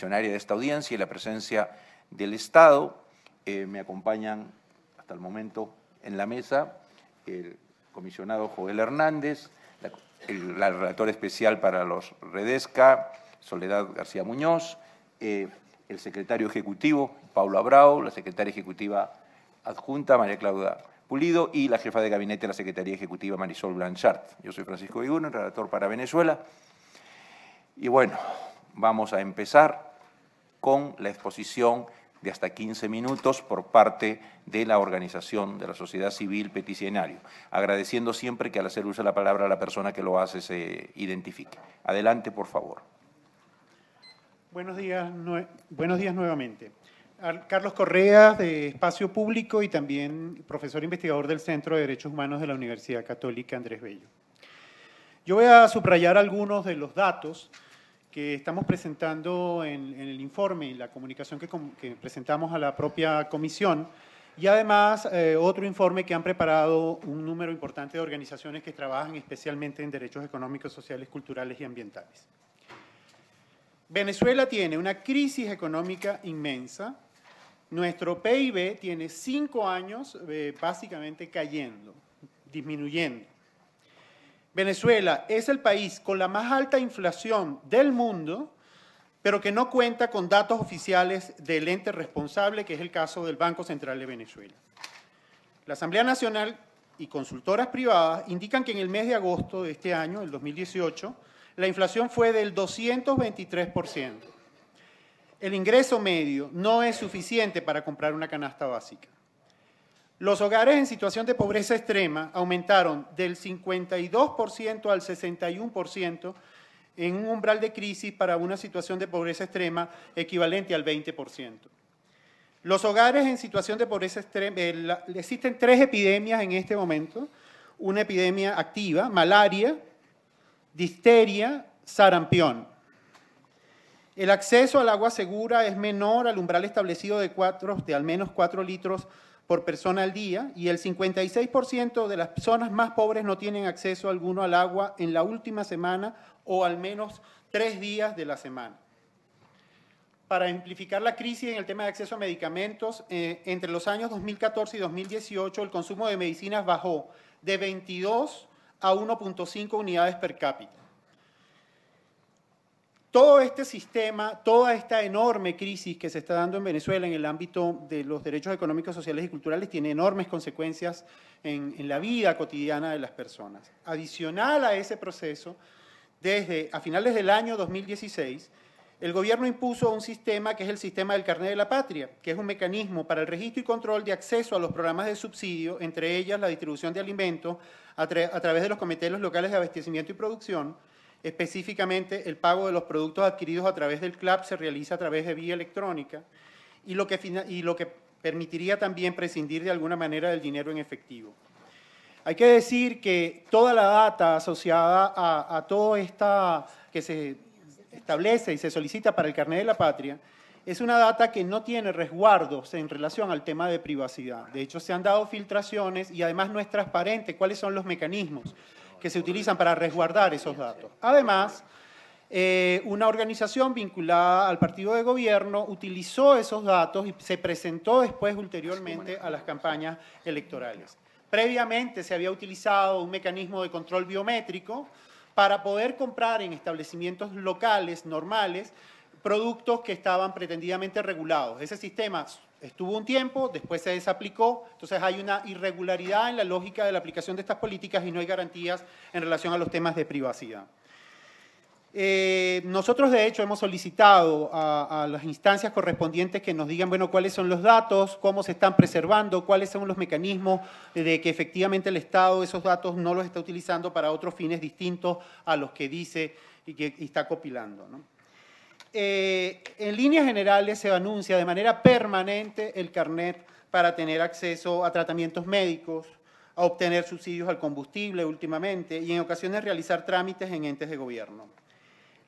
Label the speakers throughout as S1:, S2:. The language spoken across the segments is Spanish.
S1: de esta audiencia y la presencia del Estado. Eh, me acompañan hasta el momento en la mesa el comisionado Joel Hernández, la, el, especial para los Redesca, Soledad García Muñoz, eh, el secretario ejecutivo, Paulo Abrao, la secretaria ejecutiva adjunta, María Claudia Pulido, y la jefa de gabinete de la Secretaría Ejecutiva, Marisol Blanchard. Yo soy Francisco Viguno, relator para Venezuela. Y bueno, vamos a empezar con la exposición de hasta 15 minutos por parte de la organización de la sociedad civil peticionario, agradeciendo siempre que al hacer uso de la palabra la persona que lo hace se identifique. Adelante, por favor.
S2: Buenos días, buenos días nuevamente. Carlos Correa, de Espacio Público y también profesor investigador del Centro de Derechos Humanos de la Universidad Católica Andrés Bello. Yo voy a subrayar algunos de los datos que estamos presentando en, el informe y la comunicación que, presentamos a la propia comisión, y además eh, otro informe que han preparado un número importante de organizaciones que trabajan especialmente en derechos económicos, sociales, culturales y ambientales. Venezuela tiene una crisis económica inmensa. Nuestro PIB tiene cinco años eh, básicamente cayendo, disminuyendo. Venezuela es el país con la más alta inflación del mundo, pero que no cuenta con datos oficiales del ente responsable, que es el caso del Banco Central de Venezuela. La Asamblea Nacional y consultoras privadas indican que en el mes de agosto de este año, el 2018, la inflación fue del 223%. El ingreso medio no es suficiente para comprar una canasta básica. Los hogares en situación de pobreza extrema aumentaron del 52% al 61% en un umbral de crisis para una situación de pobreza extrema equivalente al 20%. Los hogares en situación de pobreza extrema, eh, existen tres epidemias en este momento, una epidemia activa, malaria, disteria, sarampión. El acceso al agua segura es menor al umbral establecido de, de al menos 4 litros por persona al día y el 56% de las personas más pobres no tienen acceso alguno al agua en la última semana o al menos tres días de la semana. Para amplificar la crisis en el tema de acceso a medicamentos, eh, entre los años 2014 y 2018 el consumo de medicinas bajó de 22 a 1.5 unidades per cápita todo este sistema, toda esta enorme crisis que se está dando en Venezuela en el ámbito de los derechos económicos, sociales y culturales tiene enormes consecuencias en, la vida cotidiana de las personas. Adicional a ese proceso, desde a finales del año 2016, el gobierno impuso un sistema que es el sistema del carnet de la patria, que es un mecanismo para el registro y control de acceso a los programas de subsidio, entre ellas la distribución de alimentos a, través de los comités locales de abastecimiento y producción, Específicamente, el pago de los productos adquiridos a través del CLAP se realiza a través de vía electrónica y lo que, permitiría también prescindir de alguna manera del dinero en efectivo. Hay que decir que toda la data asociada a, todo esto que se establece y se solicita para el carnet de la patria es una data que no tiene resguardos en relación al tema de privacidad. De hecho, se han dado filtraciones y además no es transparente cuáles son los mecanismos que se utilizan para resguardar esos datos. Además, eh, una organización vinculada al partido de gobierno utilizó esos datos y se presentó después ulteriormente a las campañas electorales. Previamente se había utilizado un mecanismo de control biométrico para poder comprar en establecimientos locales normales productos que estaban pretendidamente regulados. Ese sistema Estuvo un tiempo, después se desaplicó, entonces hay una irregularidad en la lógica de la aplicación de estas políticas y no hay garantías en relación a los temas de privacidad. Eh, nosotros, de hecho, hemos solicitado a, las instancias correspondientes que nos digan, bueno, cuáles son los datos, cómo se están preservando, cuáles son los mecanismos de que efectivamente el Estado esos datos no los está utilizando para otros fines distintos a los que dice y que está copilando. ¿no? Eh, en líneas generales se anuncia de manera permanente el carnet para tener acceso a tratamientos médicos, a obtener subsidios al combustible últimamente y en ocasiones realizar trámites en entes de gobierno.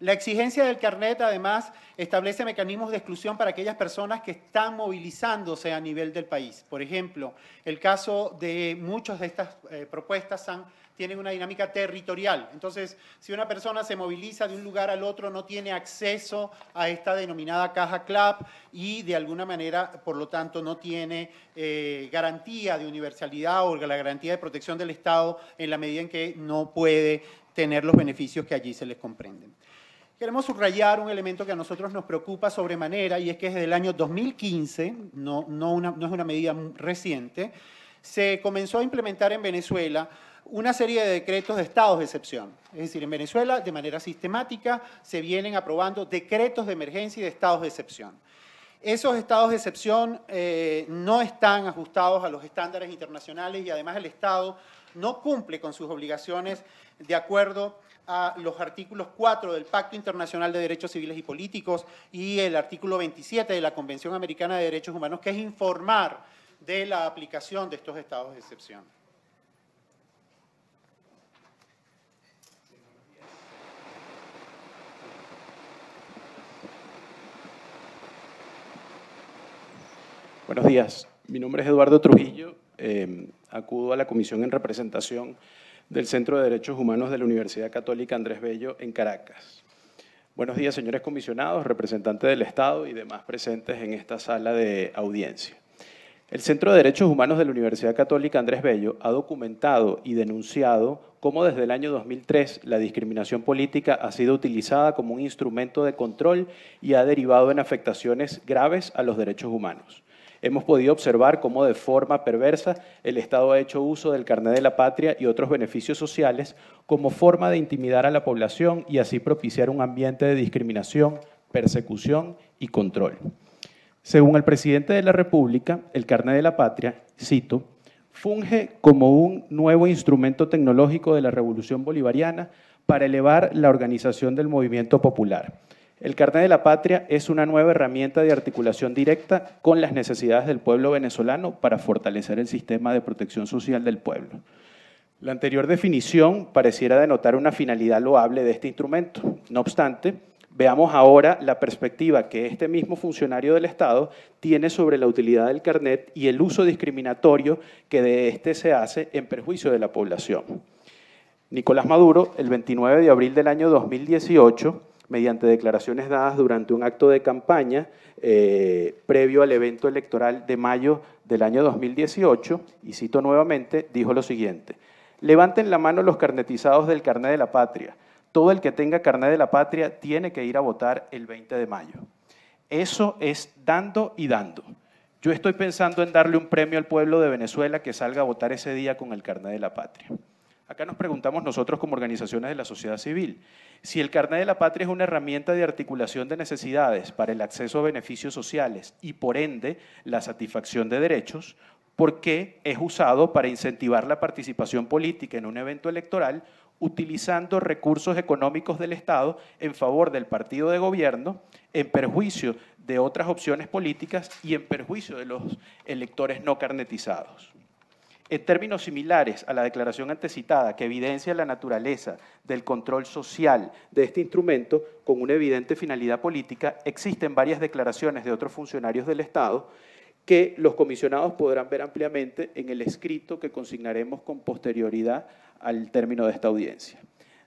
S2: La exigencia del carnet además establece mecanismos de exclusión para aquellas personas que están movilizándose a nivel del país. Por ejemplo, el caso de muchas de estas eh, propuestas han tienen una dinámica territorial. Entonces, si una persona se moviliza de un lugar al otro, no tiene acceso a esta denominada caja CLAP y de alguna manera, por lo tanto, no tiene eh, garantía de universalidad o la garantía de protección del Estado en la medida en que no puede tener los beneficios que allí se les comprenden. Queremos subrayar un elemento que a nosotros nos preocupa sobremanera y es que desde el año 2015, no, no es una medida reciente, se comenzó a implementar en Venezuela una serie de decretos de estados de excepción. Es decir, en Venezuela, de manera sistemática, se vienen aprobando decretos de emergencia y de estados de excepción. Esos estados de excepción eh, no están ajustados a los estándares internacionales y además el Estado no cumple con sus obligaciones de acuerdo a los artículos 4 del Pacto Internacional de Derechos Civiles y Políticos y el artículo 27 de la Convención Americana de Derechos Humanos, que es informar de la aplicación de estos estados de excepción.
S3: Buenos días. Mi nombre es Eduardo Trujillo. Em, acudo a la comisión en representación del Centro de Derechos Humanos de la Universidad Católica Andrés Bello en Caracas. Buenos días, señores comisionados, representantes del Estado y demás presentes en esta sala de audiencia. El Centro de Derechos Humanos de la Universidad Católica Andrés Bello ha documentado y denunciado cómo desde el año 2003 la discriminación política ha sido utilizada como un instrumento de control y ha derivado en afectaciones graves a los derechos humanos hemos podido observar cómo de forma perversa el Estado ha hecho uso del carnet de la patria y otros beneficios sociales como forma de intimidar a la población y así propiciar un ambiente de discriminación, persecución y control. Según el presidente de la República, el carnet de la patria, cito, funge como un nuevo instrumento tecnológico de la revolución bolivariana para elevar la organización del movimiento popular el Carnet de la Patria es una nueva herramienta de articulación directa con las necesidades del pueblo venezolano para fortalecer el sistema de protección social del pueblo. La anterior definición pareciera denotar una finalidad loable de este instrumento. No obstante, veamos ahora la perspectiva que este mismo funcionario del Estado tiene sobre la utilidad del carnet y el uso discriminatorio que de este se hace en perjuicio de la población. Nicolás Maduro, el 29 de abril del año 2018, mediante declaraciones dadas durante un acto de campaña eh, previo al evento electoral de mayo del año 2018, y cito nuevamente, dijo lo siguiente, levanten la mano los carnetizados del carnet de la patria. Todo el que tenga carnet de la patria tiene que ir a votar el 20 de mayo. Eso es dando y dando. Yo estoy pensando en darle un premio al pueblo de Venezuela que salga a votar ese día con el carnet de la patria. Acá nos preguntamos nosotros como organizaciones de la sociedad civil, si el carnet de la patria es una herramienta de articulación de necesidades para el acceso a beneficios sociales y por ende la satisfacción de derechos, ¿por qué es usado para incentivar la participación política en un evento electoral utilizando recursos económicos del Estado en favor del partido de gobierno, en perjuicio de otras opciones políticas y en perjuicio de los electores no carnetizados? en términos similares a la declaración antecitada, que evidencia la naturaleza del control social de este instrumento con una evidente finalidad política, existen varias declaraciones de otros funcionarios del Estado que los comisionados podrán ver ampliamente en el escrito que consignaremos con posterioridad al término de esta audiencia.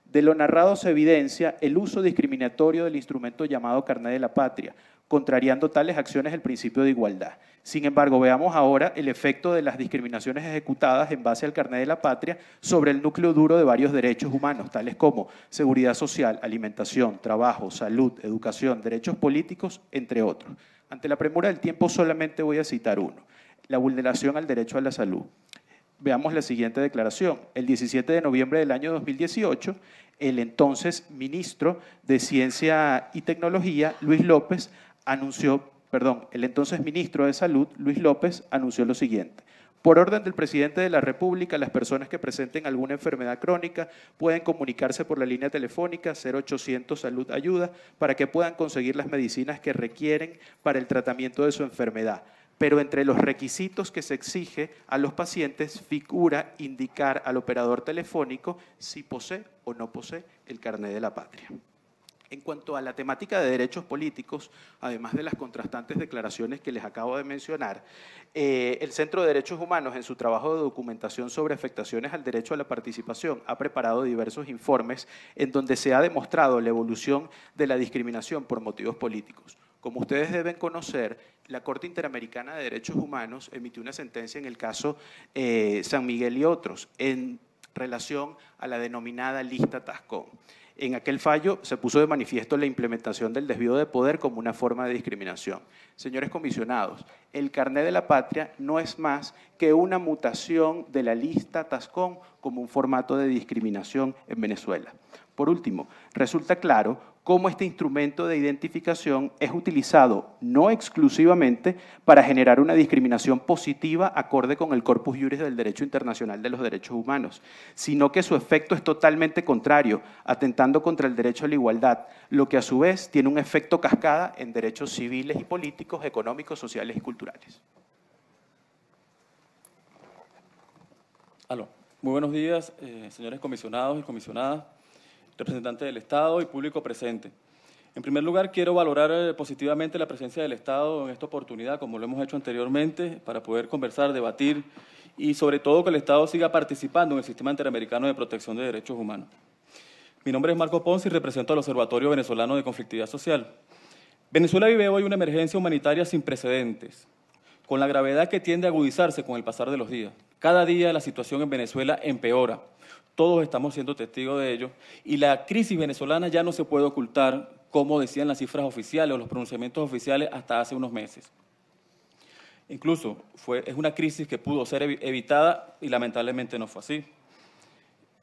S3: De lo narrado se evidencia el uso discriminatorio del instrumento llamado carnet de la patria, contrariando tales acciones el principio de igualdad. Sin embargo, veamos ahora el efecto de las discriminaciones ejecutadas en base al carnet de la patria sobre el núcleo duro de varios derechos humanos, tales como seguridad social, alimentación, trabajo, salud, educación, derechos políticos, entre otros. Ante la premura del tiempo solamente voy a citar uno, la vulneración al derecho a la salud. Veamos la siguiente declaración. El 17 de noviembre del año 2018, el entonces ministro de Ciencia y Tecnología, Luis López, anunció, perdón, el entonces ministro de Salud, Luis López, anunció lo siguiente. Por orden del presidente de la República, las personas que presenten alguna enfermedad crónica pueden comunicarse por la línea telefónica 0800 Salud Ayuda para que puedan conseguir las medicinas que requieren para el tratamiento de su enfermedad. Pero entre los requisitos que se exige a los pacientes figura indicar al operador telefónico si posee o no posee el carnet de la patria. En cuanto a la temática de derechos políticos, además de las contrastantes declaraciones que les acabo de mencionar, eh, el Centro de Derechos Humanos, en su trabajo de documentación sobre afectaciones al derecho a la participación, ha preparado diversos informes en donde se ha demostrado la evolución de la discriminación por motivos políticos. Como ustedes deben conocer, la Corte Interamericana de Derechos Humanos emitió una sentencia en el caso eh, San Miguel y otros en relación a la denominada lista Tascón. En aquel fallo se puso de manifiesto la implementación del desvío de poder como una forma de discriminación. Señores comisionados, el carné de la patria no es más que una mutación de la lista Tascón como un formato de discriminación en Venezuela. Por último, resulta claro cómo este instrumento de identificación es utilizado no exclusivamente para generar una discriminación positiva acorde con el corpus juris del derecho internacional de los derechos humanos, sino que su efecto es totalmente contrario, atentando contra el derecho a la igualdad, lo que a su vez tiene un efecto cascada en derechos civiles y políticos, económicos, sociales y culturales.
S4: Aló. Muy buenos días, eh, señores comisionados y comisionadas representante del Estado y público presente. En primer lugar, quiero valorar eh, positivamente la presencia del Estado en esta oportunidad, como lo hemos hecho anteriormente, para poder conversar, debatir y sobre todo que el Estado siga participando en el sistema interamericano de protección de derechos humanos. Mi nombre es Marco Ponce y represento al Observatorio Venezolano de Conflictividad Social. Venezuela vive hoy una emergencia humanitaria sin precedentes, con la gravedad que tiende a agudizarse con el pasar de los días. Cada día la situación en Venezuela empeora todos estamos siendo testigos de ello. Y la crisis venezolana ya no se puede ocultar, como decían las cifras oficiales o los pronunciamientos oficiales hasta hace unos meses. Incluso fue, es una crisis que pudo ser evitada y lamentablemente no fue así.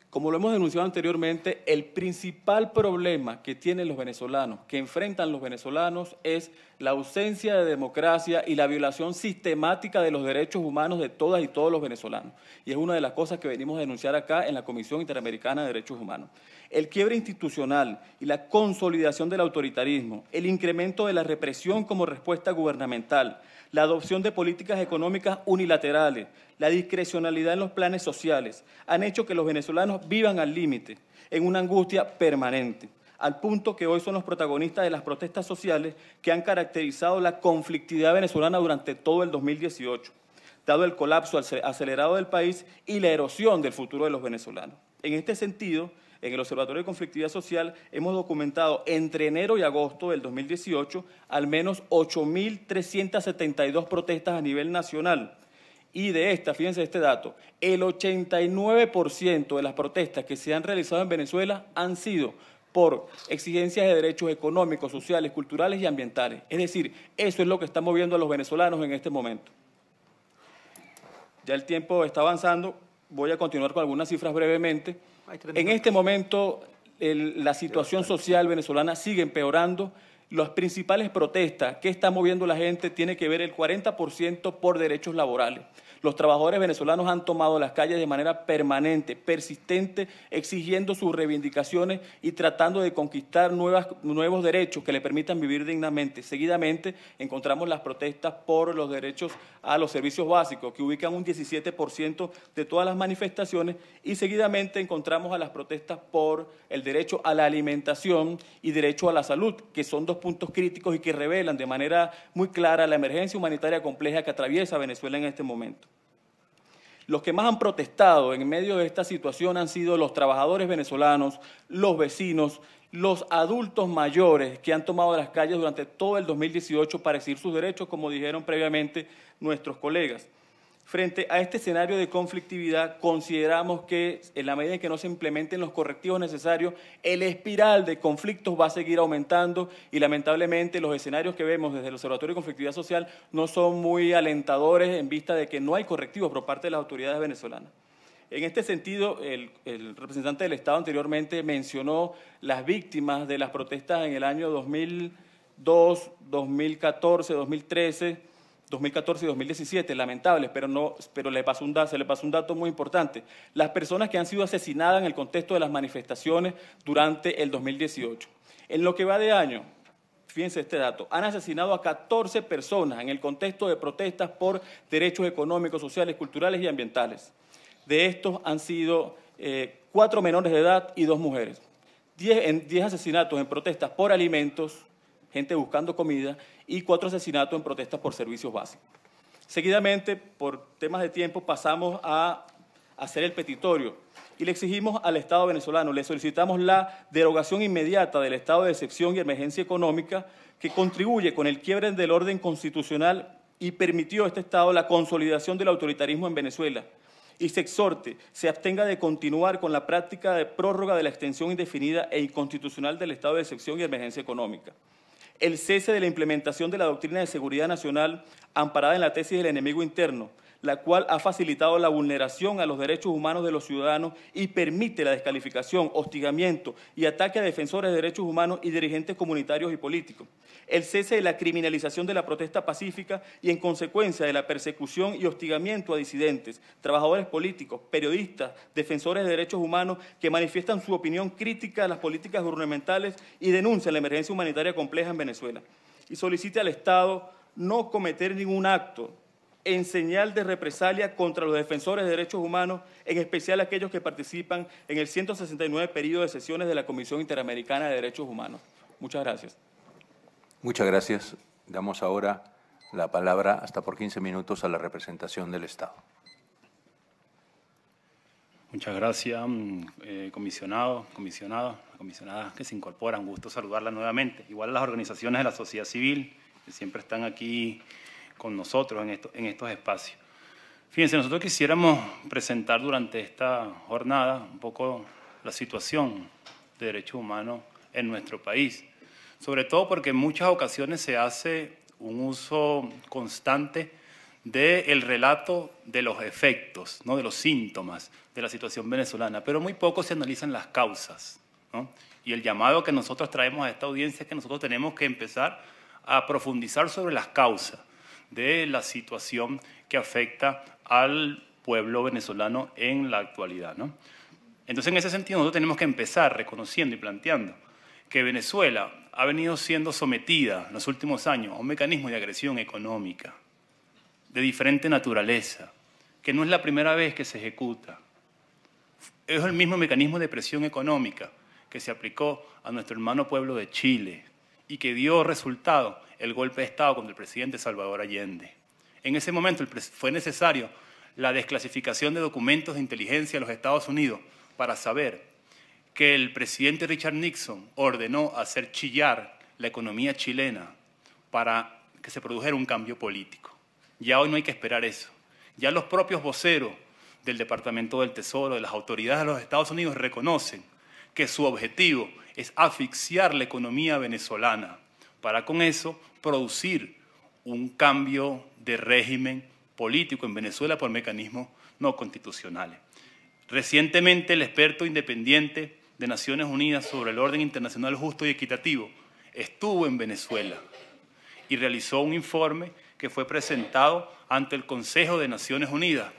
S4: Como lo hemos denunciado anteriormente, el principal problema que tienen los venezolanos, que enfrentan los venezolanos, es la ausencia de democracia y la violación sistemática de los derechos humanos de todas y todos los venezolanos. Y es una de las cosas que venimos a denunciar acá en la Comisión Interamericana de Derechos Humanos. El quiebre institucional y la consolidación del autoritarismo, el incremento de la represión como respuesta gubernamental, la adopción de políticas económicas unilaterales, la discrecionalidad en los planes sociales han hecho que los venezolanos vivan al límite, en una angustia permanente, al punto que hoy son los protagonistas de las protestas sociales que han caracterizado la conflictividad venezolana durante todo el 2018, dado el colapso acelerado del país y la erosión del futuro de los venezolanos. En este sentido, en el Observatorio de Conflictividad Social hemos documentado entre enero y agosto del 2018 al menos 8.372 protestas a nivel nacional, y de esta, fíjense este dato, el 89% de las protestas que se han realizado en Venezuela han sido por exigencias de derechos económicos, sociales, culturales y ambientales. Es decir, eso es lo que está moviendo a los venezolanos en este momento. Ya el tiempo está avanzando, voy a continuar con algunas cifras brevemente. En este momento la situación social venezolana sigue empeorando las principales protestas que está moviendo la gente tiene que ver el 40% por derechos laborales. Los trabajadores venezolanos han tomado las calles de manera permanente, persistente, exigiendo sus reivindicaciones y tratando de conquistar nuevos derechos que le permitan vivir dignamente. Seguidamente encontramos las protestas por los derechos a los servicios básicos, que ubican un 17% de todas las manifestaciones, y seguidamente encontramos a las protestas por el derecho a la alimentación y derecho a la salud, que son dos puntos críticos y que revelan de manera muy clara la emergencia humanitaria compleja que atraviesa Venezuela en este momento. Los que más han protestado en medio de esta situación han sido los trabajadores venezolanos, los vecinos, los adultos mayores que han tomado las calles durante todo el 2018 para exigir sus derechos, como dijeron previamente nuestros colegas. Frente a este escenario de conflictividad, consideramos que en la medida en que no se implementen los correctivos necesarios, el espiral de conflictos va a seguir aumentando y lamentablemente los escenarios que vemos desde el Observatorio de Conflictividad Social no son muy alentadores en vista de que no hay correctivos por parte de las autoridades venezolanas. En este sentido, el, representante del Estado anteriormente mencionó las víctimas de las protestas en el año 2002, 2014, 2013 2014 y 2017, lamentables, pero, no, pero le un, se le pasó un dato muy importante. Las personas que han sido asesinadas en el contexto de las manifestaciones durante el 2018. En lo que va de año, fíjense este dato, han asesinado a 14 personas en el contexto de protestas por derechos económicos, sociales, culturales y ambientales. De estos han sido eh, cuatro menores de edad y dos mujeres. Diez, en, diez asesinatos en protestas por alimentos, gente buscando comida, y cuatro asesinatos en protestas por servicios básicos. Seguidamente, por temas de tiempo, pasamos a hacer el petitorio y le exigimos al Estado venezolano, le solicitamos la derogación inmediata del estado de excepción y emergencia económica que contribuye con el quiebre del orden constitucional y permitió a este Estado la consolidación del autoritarismo en Venezuela y se exhorte, se abstenga de continuar con la práctica de prórroga de la extensión indefinida e inconstitucional del estado de excepción y emergencia económica el cese de la implementación de la doctrina de seguridad nacional amparada en la tesis del enemigo interno, la cual ha facilitado la vulneración a los derechos humanos de los ciudadanos y permite la descalificación, hostigamiento y ataque a defensores de derechos humanos y dirigentes comunitarios y políticos, el cese de la criminalización de la protesta pacífica y en consecuencia de la persecución y hostigamiento a disidentes, trabajadores políticos, periodistas, defensores de derechos humanos que manifiestan su opinión crítica a las políticas gubernamentales y denuncian la emergencia humanitaria compleja en Venezuela. Y solicite al Estado no cometer ningún acto en señal de represalia contra los defensores de derechos humanos, en especial aquellos que participan en el 169 periodo de sesiones de la Comisión Interamericana de Derechos Humanos. Muchas gracias.
S1: Muchas gracias. Damos ahora la palabra hasta por 15 minutos a la representación del Estado.
S5: Muchas gracias, mm, eh, comisionado, comisionada, comisionada que se incorporan. gusto saludarla nuevamente. Igual a las organizaciones de la sociedad civil, que siempre están aquí con nosotros en, estos espacios. Fíjense, nosotros quisiéramos presentar durante esta jornada un poco la situación de derechos humanos en nuestro país, sobre todo porque en muchas ocasiones se hace un uso constante del relato de los efectos, ¿no? de los síntomas de la situación venezolana, pero muy poco se analizan las causas. Y el llamado que nosotros traemos a esta audiencia es que nosotros tenemos que empezar a profundizar sobre las causas de la situación que afecta al pueblo venezolano en la actualidad. Entonces, en ese sentido, nosotros tenemos que empezar reconociendo y planteando que Venezuela ha venido siendo sometida en los últimos años a un mecanismo de agresión económica de diferente naturaleza, que no es la primera vez que se ejecuta. Es el mismo mecanismo de presión económica que se aplicó a nuestro hermano pueblo de Chile, y que dio resultado el golpe de Estado contra el presidente Salvador Allende. En ese momento fue necesario la desclasificación de documentos de inteligencia de los Estados Unidos para saber que el presidente Richard Nixon ordenó hacer chillar la economía chilena para que se produjera un cambio político. Ya hoy no hay que esperar eso. Ya los propios voceros del Departamento del Tesoro, de las autoridades de los Estados Unidos, reconocen que su objetivo es asfixiar la economía venezolana para con eso producir un cambio de régimen político en Venezuela por mecanismos no constitucionales. Recientemente el experto independiente de Naciones Unidas sobre el orden internacional justo y equitativo estuvo en Venezuela y realizó un informe que fue presentado ante el Consejo de Naciones Unidas.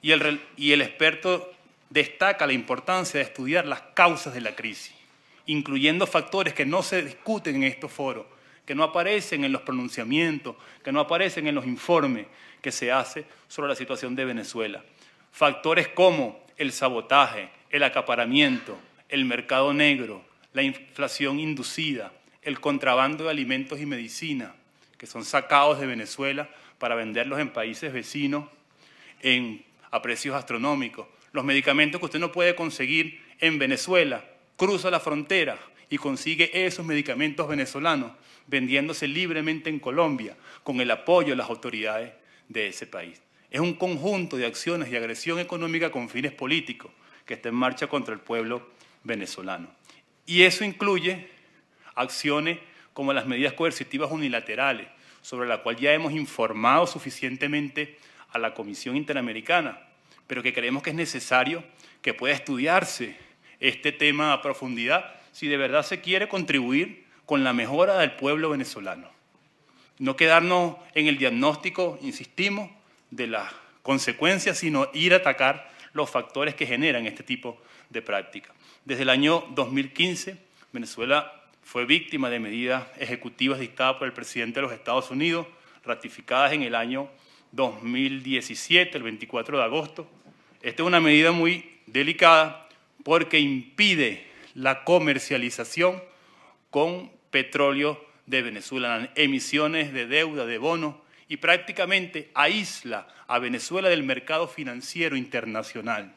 S5: Y el, y el experto destaca la importancia de estudiar las causas de la crisis incluyendo factores que no se discuten en estos foros, que no aparecen en los pronunciamientos, que no aparecen en los informes que se hace sobre la situación de Venezuela. Factores como el sabotaje, el acaparamiento, el mercado negro, la inflación inducida, el contrabando de alimentos y medicina, que son sacados de Venezuela para venderlos en países vecinos en, a precios astronómicos, los medicamentos que usted no puede conseguir en Venezuela cruza la frontera y consigue esos medicamentos venezolanos vendiéndose libremente en Colombia con el apoyo de las autoridades de ese país. Es un conjunto de acciones y agresión económica con fines políticos que está en marcha contra el pueblo venezolano. Y eso incluye acciones como las medidas coercitivas unilaterales, sobre la cual ya hemos informado suficientemente a la Comisión Interamericana, pero que creemos que es necesario que pueda estudiarse este tema a profundidad si de verdad se quiere contribuir con la mejora del pueblo venezolano. No quedarnos en el diagnóstico, insistimos, de las consecuencias, sino ir a atacar los factores que generan este tipo de práctica. Desde el año 2015, Venezuela fue víctima de medidas ejecutivas dictadas por el presidente de los Estados Unidos, ratificadas en el año 2017, el 24 de agosto. Esta es una medida muy delicada porque impide la comercialización con petróleo de Venezuela, emisiones de deuda, de bono y prácticamente aísla a Venezuela del mercado financiero internacional,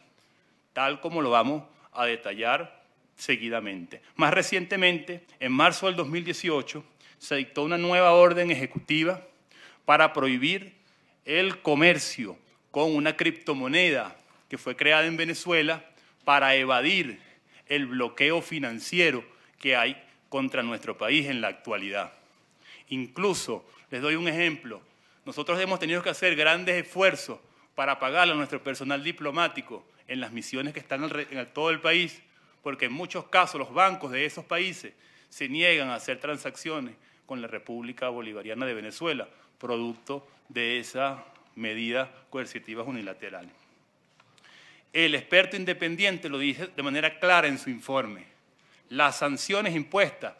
S5: tal como lo vamos a detallar seguidamente. Más recientemente, en marzo del 2018, se dictó una nueva orden ejecutiva para prohibir el comercio con una criptomoneda que fue creada en Venezuela para evadir el bloqueo financiero que hay contra nuestro país en la actualidad. Incluso, les doy un ejemplo, nosotros hemos tenido que hacer grandes esfuerzos para pagar a nuestro personal diplomático en las misiones que están en todo el país, porque en muchos casos los bancos de esos países se niegan a hacer transacciones con la República Bolivariana de Venezuela, producto de esas medidas coercitivas unilaterales. El experto independiente lo dice de manera clara en su informe. Las sanciones impuestas,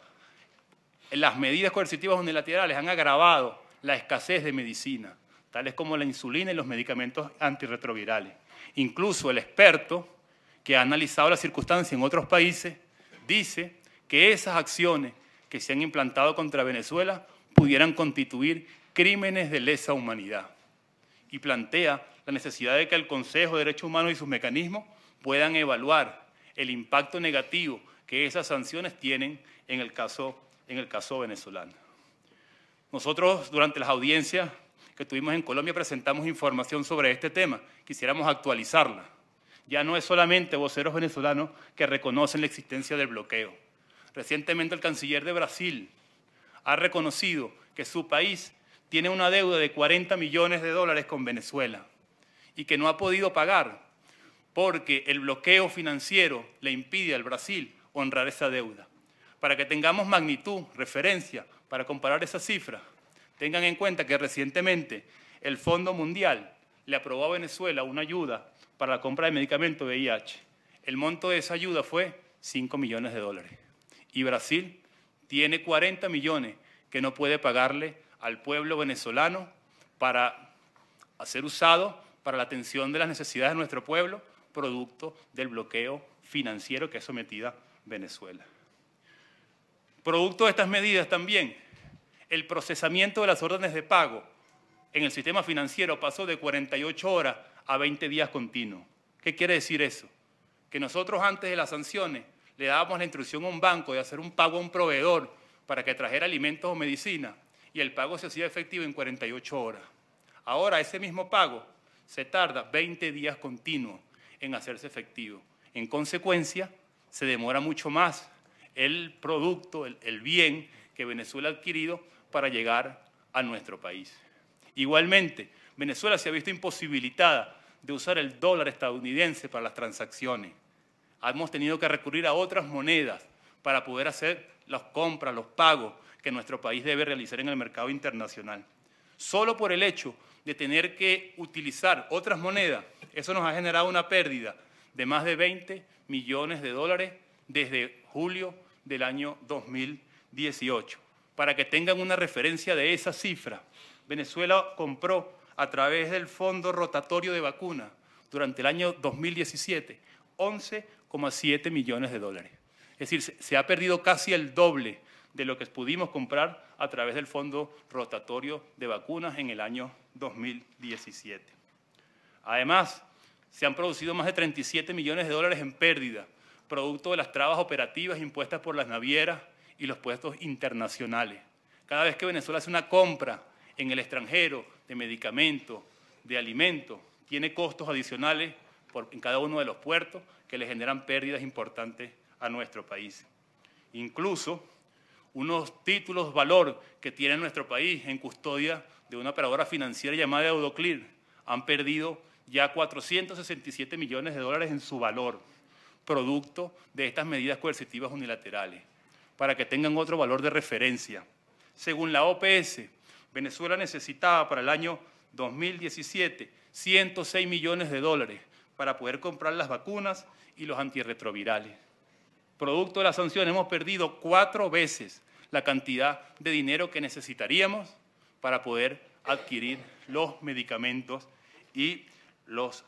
S5: las medidas coercitivas unilaterales han agravado la escasez de medicina, tales como la insulina y los medicamentos antirretrovirales. Incluso el experto que ha analizado la circunstancia en otros países dice que esas acciones que se han implantado contra Venezuela pudieran constituir crímenes de lesa humanidad y plantea la necesidad de que el Consejo de Derechos Humanos y sus mecanismos puedan evaluar el impacto negativo que esas sanciones tienen en el caso, en el caso venezolano. Nosotros durante las audiencias que tuvimos en Colombia presentamos información sobre este tema, quisiéramos actualizarla. Ya no es solamente voceros venezolanos que reconocen la existencia del bloqueo. Recientemente el canciller de Brasil ha reconocido que su país tiene una deuda de 40 millones de dólares con Venezuela y que no ha podido pagar porque el bloqueo financiero le impide al Brasil honrar esa deuda. Para que tengamos magnitud, referencia, para comparar esa cifra, tengan en cuenta que recientemente el Fondo Mundial le aprobó a Venezuela una ayuda para la compra de medicamentos VIH. El monto de esa ayuda fue 5 millones de dólares. Y Brasil tiene 40 millones que no puede pagarle al pueblo venezolano para ser usado para la atención de las necesidades de nuestro pueblo, producto del bloqueo financiero que es sometida Venezuela. Producto de estas medidas también, el procesamiento de las órdenes de pago en el sistema financiero pasó de 48 horas a 20 días continuos. ¿Qué quiere decir eso? Que nosotros antes de las sanciones le dábamos la instrucción a un banco de hacer un pago a un proveedor para que trajera alimentos o medicina y el pago se hacía efectivo en 48 horas. Ahora ese mismo pago se tarda 20 días continuos en hacerse efectivo. En consecuencia, se demora mucho más el producto, el, el bien que Venezuela ha adquirido para llegar a nuestro país. Igualmente, Venezuela se ha visto imposibilitada de usar el dólar estadounidense para las transacciones. Hemos tenido que recurrir a otras monedas para poder hacer las compras, los pagos que nuestro país debe realizar en el mercado internacional. Solo por el hecho de tener que utilizar otras monedas, eso nos ha generado una pérdida de más de 20 millones de dólares desde julio del año 2018. Para que tengan una referencia de esa cifra, Venezuela compró a través del Fondo Rotatorio de Vacunas durante el año 2017 11,7 millones de dólares. Es decir, se ha perdido casi el doble de lo que pudimos comprar a través del Fondo Rotatorio de Vacunas en el año 2017. Además, se han producido más de 37 millones de dólares en pérdida, producto de las trabas operativas impuestas por las navieras y los puestos internacionales. Cada vez que Venezuela hace una compra en el extranjero de medicamentos, de alimentos, tiene costos adicionales en cada uno de los puertos que le generan pérdidas importantes a nuestro país. Incluso unos títulos valor que tiene nuestro país en custodia de una operadora financiera llamada Eudoclear. Han perdido ya 467 millones de dólares en su valor, producto de estas medidas coercitivas unilaterales, para que tengan otro valor de referencia. Según la OPS, Venezuela necesitaba para el año 2017 106 millones de dólares para poder comprar las vacunas y los antirretrovirales. Producto de las sanciones hemos perdido cuatro veces la cantidad de dinero que necesitaríamos para poder adquirir los medicamentos y los,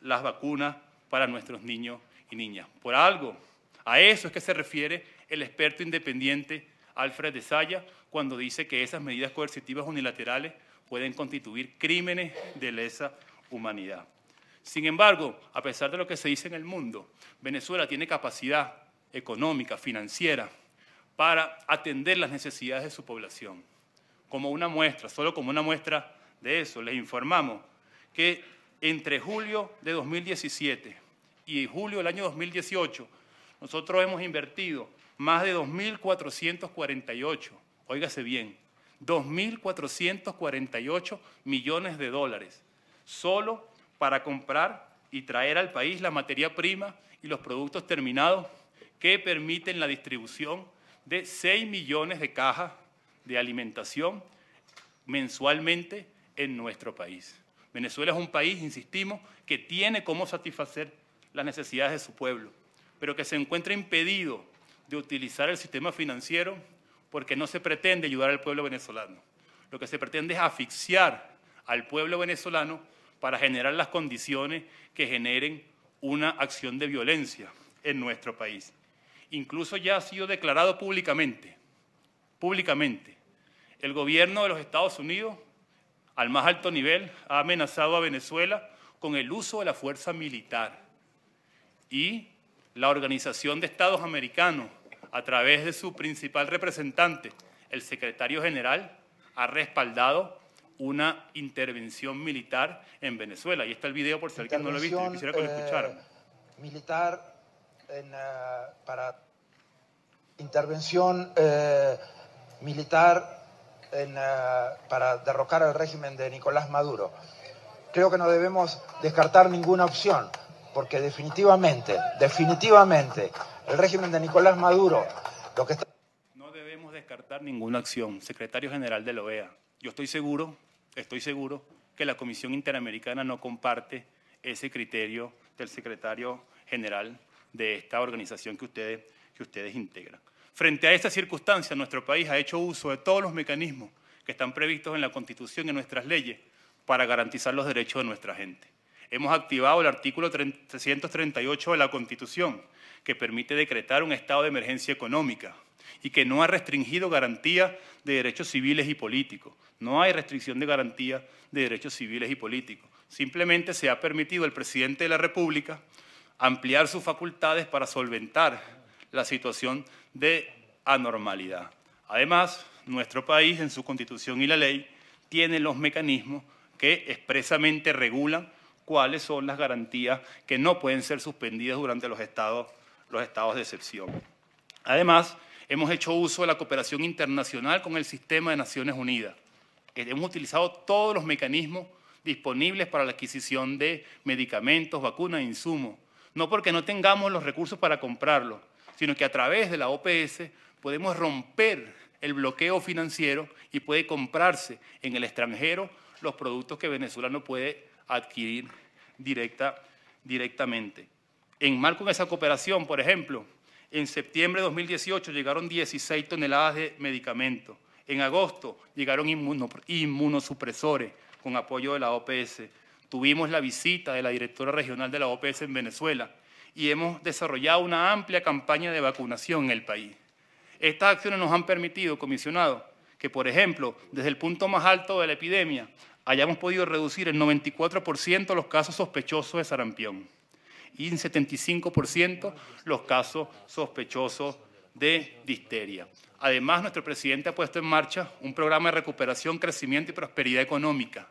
S5: las vacunas para nuestros niños y niñas. Por algo, a eso es que se refiere el experto independiente Alfred de Saya cuando dice que esas medidas coercitivas unilaterales pueden constituir crímenes de lesa humanidad. Sin embargo, a pesar de lo que se dice en el mundo, Venezuela tiene capacidad económica, financiera, para atender las necesidades de su población. Como una muestra, solo como una muestra de eso, les informamos que entre julio de 2017 y julio del año 2018, nosotros hemos invertido más de 2.448, óigase bien, 2.448 millones de dólares, solo para comprar y traer al país la materia prima y los productos terminados que permiten la distribución de 6 millones de cajas de alimentación mensualmente en nuestro país. Venezuela es un país, insistimos, que tiene cómo satisfacer las necesidades de su pueblo, pero que se encuentra impedido de utilizar el sistema financiero porque no se pretende ayudar al pueblo venezolano. Lo que se pretende es asfixiar al pueblo venezolano para generar las condiciones que generen una acción de violencia en nuestro país incluso ya ha sido declarado públicamente, públicamente. El gobierno de los Estados Unidos, al más alto nivel, ha amenazado a Venezuela con el uso de la fuerza militar. Y la Organización de Estados Americanos, a través de su principal representante, el secretario general, ha respaldado una intervención militar en Venezuela. Y está el video por si alguien no lo ha
S1: visto, quisiera que lo escucharan. Eh, militar para intervención eh, militar para derrocar al régimen de Nicolás Maduro. Creo que no debemos descartar ninguna opción, porque definitivamente, definitivamente, el régimen de Nicolás Maduro, lo que
S5: No debemos descartar ninguna acción, secretario general de la OEA. Yo estoy seguro, estoy seguro que la Comisión Interamericana no comparte ese criterio del secretario general de esta organización que ustedes, que ustedes integran. Frente a esta circunstancia, nuestro país ha hecho uso de todos los mecanismos que están previstos en la Constitución y en nuestras leyes para garantizar los derechos de nuestra gente. Hemos activado el artículo 338 de la Constitución, que permite decretar un estado de emergencia económica y que no ha restringido garantía de derechos civiles y políticos. No hay restricción de garantía de derechos civiles y políticos. Simplemente se ha permitido al presidente de la República ampliar sus facultades para solventar la situación de anormalidad. Además, nuestro país, en su constitución y la ley, tiene los mecanismos que expresamente regulan cuáles son las garantías que no pueden ser suspendidas durante los estados, de excepción. Además, hemos hecho uso de la cooperación internacional con el sistema de Naciones Unidas. Hemos utilizado todos los mecanismos disponibles para la adquisición de medicamentos, vacunas, e insumos, no porque no tengamos los recursos para comprarlo, sino que a través de la OPS podemos romper el bloqueo financiero y puede comprarse en el extranjero los productos que Venezuela no puede adquirir directa, directamente. En marco de esa cooperación, por ejemplo, en septiembre de 2018 llegaron 16 toneladas de medicamentos. En agosto llegaron inmunosupresores con apoyo de la OPS. Tuvimos la visita de la directora regional de la OPS en Venezuela y hemos desarrollado una amplia campaña de vacunación en el país. Estas acciones nos han permitido, comisionado, que, por ejemplo, desde el punto más alto de la epidemia, hayamos podido reducir el 94% los casos sospechosos de sarampión y en 75% los casos sospechosos de disteria. Además, nuestro presidente ha puesto en marcha un programa de recuperación, crecimiento y prosperidad económica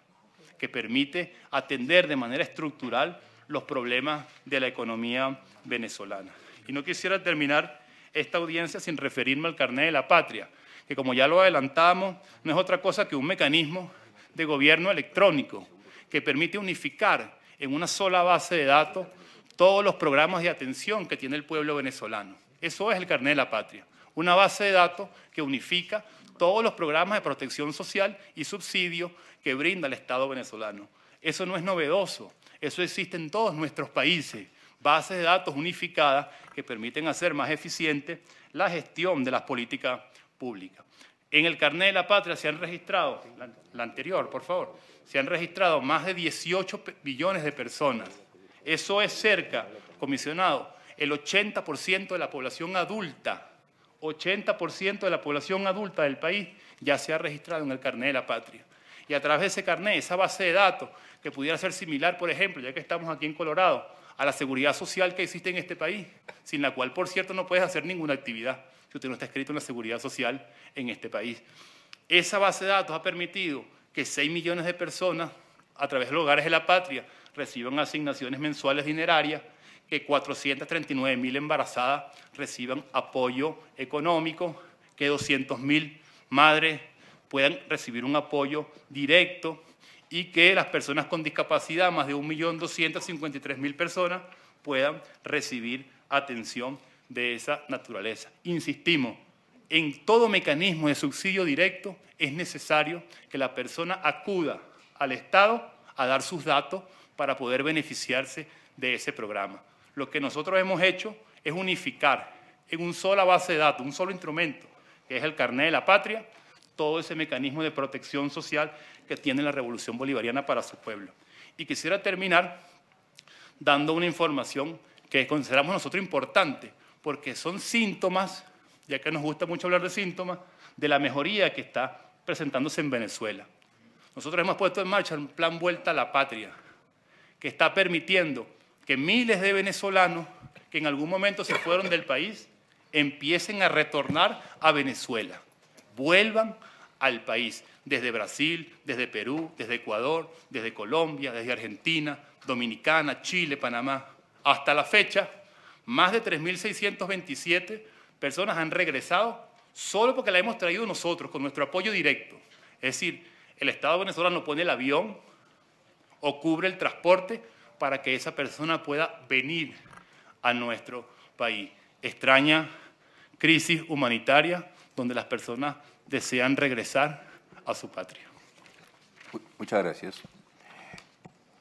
S5: que permite atender de manera estructural los problemas de la economía venezolana. Y no quisiera terminar esta audiencia sin referirme al carnet de la patria, que como ya lo adelantamos, no es otra cosa que un mecanismo de gobierno electrónico que permite unificar en una sola base de datos todos los programas de atención que tiene el pueblo venezolano. Eso es el carnet de la patria, una base de datos que unifica todos los programas de protección social y subsidio que brinda el Estado venezolano. Eso no es novedoso, eso existe en todos nuestros países, bases de datos unificadas que permiten hacer más eficiente la gestión de las políticas públicas. En el carnet de la patria se han registrado, la, anterior, por favor, se han registrado más de 18 billones de personas. Eso es cerca, comisionado, el 80% de la población adulta 80% de la población adulta del país ya se ha registrado en el carnet de la patria. Y a través de ese carnet, esa base de datos, que pudiera ser similar, por ejemplo, ya que estamos aquí en Colorado, a la seguridad social que existe en este país, sin la cual, por cierto, no puedes hacer ninguna actividad si usted no está escrito en la seguridad social en este país. Esa base de datos ha permitido que 6 millones de personas, a través de los hogares de la patria, reciban asignaciones mensuales dinerarias que 439.000 embarazadas reciban apoyo económico, que 200.000 madres puedan recibir un apoyo directo y que las personas con discapacidad, más de 1.253.000 personas, puedan recibir atención de esa naturaleza. Insistimos, en todo mecanismo de subsidio directo es necesario que la persona acuda al Estado a dar sus datos para poder beneficiarse de ese programa lo que nosotros hemos hecho es unificar en un sola base de datos, un solo instrumento, que es el carnet de la patria, todo ese mecanismo de protección social que tiene la revolución bolivariana para su pueblo. Y quisiera terminar dando una información que consideramos nosotros importante, porque son síntomas, ya que nos gusta mucho hablar de síntomas, de la mejoría que está presentándose en Venezuela. Nosotros hemos puesto en marcha un plan Vuelta a la Patria, que está permitiendo que miles de venezolanos que en algún momento se fueron del país empiecen a retornar a Venezuela, vuelvan al país, desde Brasil, desde Perú, desde Ecuador, desde Colombia, desde Argentina, Dominicana, Chile, Panamá. Hasta la fecha, más de 3.627 personas han regresado solo porque la hemos traído nosotros, con nuestro apoyo directo. Es decir, el Estado venezolano pone el avión o cubre el transporte para que esa persona pueda venir a nuestro país. Extraña crisis humanitaria donde las personas desean regresar a su patria.
S1: Muchas gracias.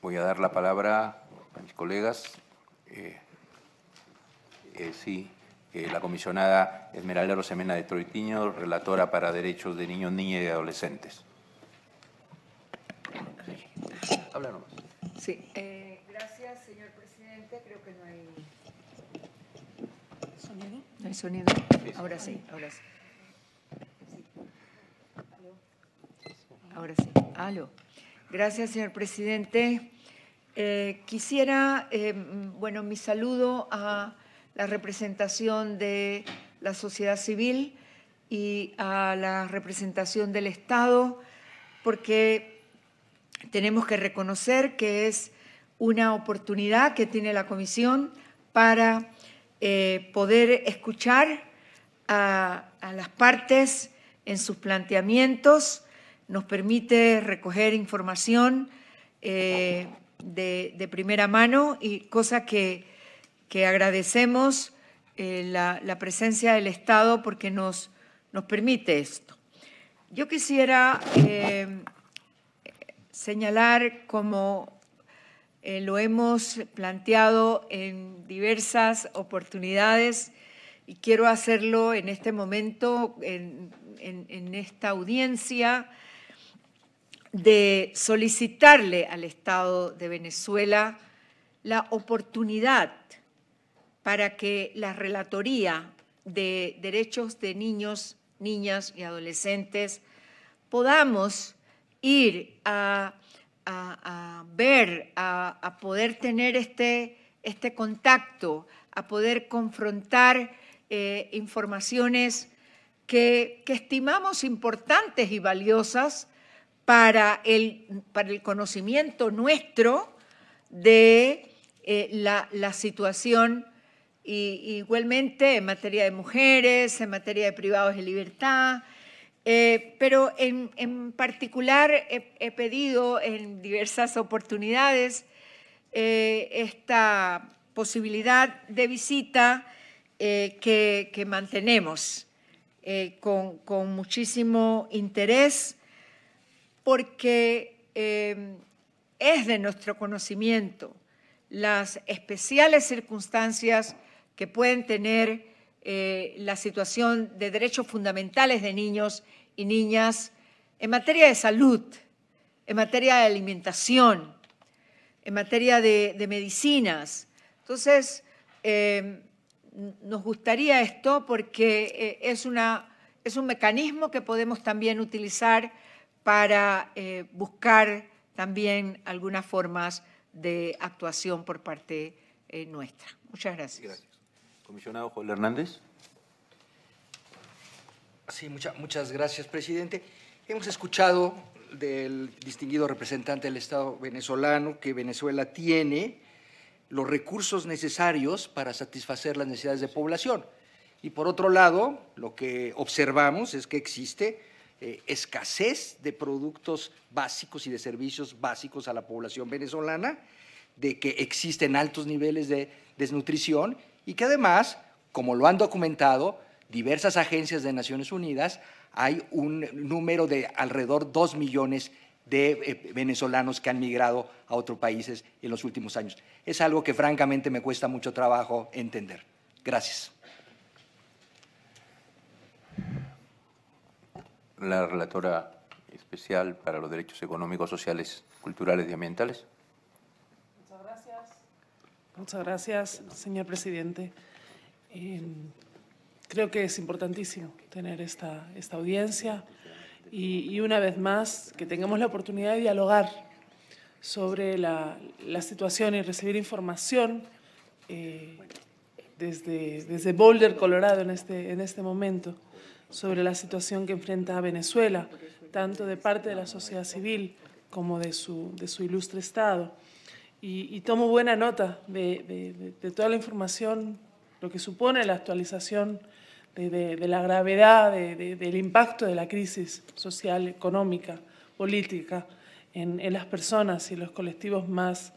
S1: Voy a dar la palabra a mis colegas. Eh, eh, sí, eh, la comisionada Esmeralda Rosemena de Troitiño, relatora para derechos de niños, niñas y adolescentes. Habla nomás. Sí señor presidente. Creo que no hay
S6: sonido. Ahora sí, ahora sí. Ahora sí. Aló. Gracias, señor presidente. Eh, quisiera, eh, bueno, mi saludo a la representación de la sociedad civil y a la representación del Estado, porque tenemos que reconocer que es una oportunidad que tiene la comisión para eh, poder escuchar a, las partes en sus planteamientos, nos permite recoger información eh, de, primera mano y cosa que, que agradecemos eh, la, presencia del Estado porque nos, nos permite esto. Yo quisiera señalar como eh, lo hemos planteado en diversas oportunidades y quiero hacerlo en este momento, en esta audiencia, de solicitarle al Estado de Venezuela la oportunidad para que la Relatoría de Derechos de Niños, Niñas y Adolescentes podamos ir a a, ver, a, poder tener este, este, contacto, a poder confrontar eh, informaciones que, estimamos importantes y valiosas para el, conocimiento nuestro de eh, la, situación igualmente en materia de mujeres, en materia de privados de libertad, eh, pero en, particular he, pedido en diversas oportunidades eh, esta posibilidad de visita eh, que, mantenemos con, muchísimo interés porque em, es de nuestro conocimiento las especiales circunstancias que pueden tener eh, la situación de derechos fundamentales de niños y niñas en materia de salud, en materia de alimentación, en materia de, medicinas. Entonces, eh, nos gustaría esto porque eh, es, una, es, un mecanismo que podemos también utilizar para buscar también algunas formas de actuación por parte nuestra. Muchas gracias. gracias.
S1: Comisionado Joel Hernández.
S6: Sí, muchas gracias, presidente. Hemos escuchado
S3: del distinguido representante del Estado venezolano que Venezuela tiene los recursos necesarios para satisfacer las necesidades de población. Y por otro lado, lo que observamos es que existe eh, escasez de productos básicos y de servicios básicos a la población venezolana, de que existen altos niveles de desnutrición y que además, como lo han documentado diversas agencias de Naciones Unidas, hay un número de alrededor dos millones de eh, venezolanos que han migrado a otros países en los últimos años. Es algo que francamente me cuesta mucho trabajo entender. Gracias.
S1: La relatora especial para los derechos económicos, sociales, culturales y ambientales.
S7: Muchas gracias, señor presidente. Eh, creo que es importantísimo tener esta, audiencia y, una vez más que tengamos la oportunidad de dialogar sobre la, situación y recibir información eh, desde, Boulder, Colorado, este, en este, momento, sobre la situación que enfrenta Venezuela, tanto de parte de la sociedad civil como de su, de su ilustre Estado y, tomo buena nota de, toda la información, lo que supone la actualización de, la gravedad, del impacto de la crisis social, económica, política en, las personas y los colectivos más,